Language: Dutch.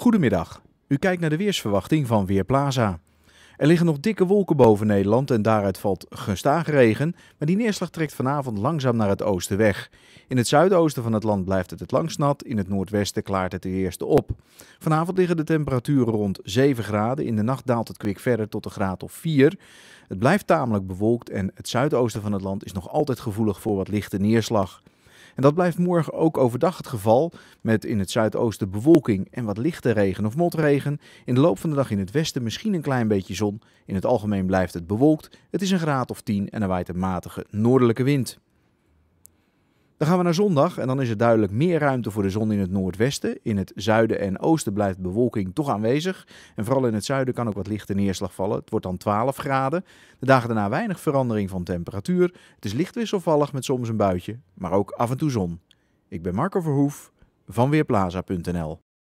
Goedemiddag. U kijkt naar de weersverwachting van Weerplaza. Er liggen nog dikke wolken boven Nederland en daaruit valt gestaag regen, maar die neerslag trekt vanavond langzaam naar het oosten weg. In het zuidoosten van het land blijft het het langst nat, in het noordwesten klaart het de eerste op. Vanavond liggen de temperaturen rond 7 graden, in de nacht daalt het kwik verder tot een graad of 4. Het blijft tamelijk bewolkt en het zuidoosten van het land is nog altijd gevoelig voor wat lichte neerslag. En dat blijft morgen ook overdag het geval, met in het zuidoosten bewolking en wat lichte regen of motregen. In de loop van de dag in het westen misschien een klein beetje zon. In het algemeen blijft het bewolkt. Het is een graad of 10 en er waait een matige noordelijke wind. Dan gaan we naar zondag en dan is er duidelijk meer ruimte voor de zon in het noordwesten. In het zuiden en oosten blijft bewolking toch aanwezig. En vooral in het zuiden kan ook wat lichte neerslag vallen. Het wordt dan 12 graden. De dagen daarna weinig verandering van temperatuur. Het is licht wisselvallig met soms een buitje, maar ook af en toe zon. Ik ben Marco Verhoef van Weerplaza.nl.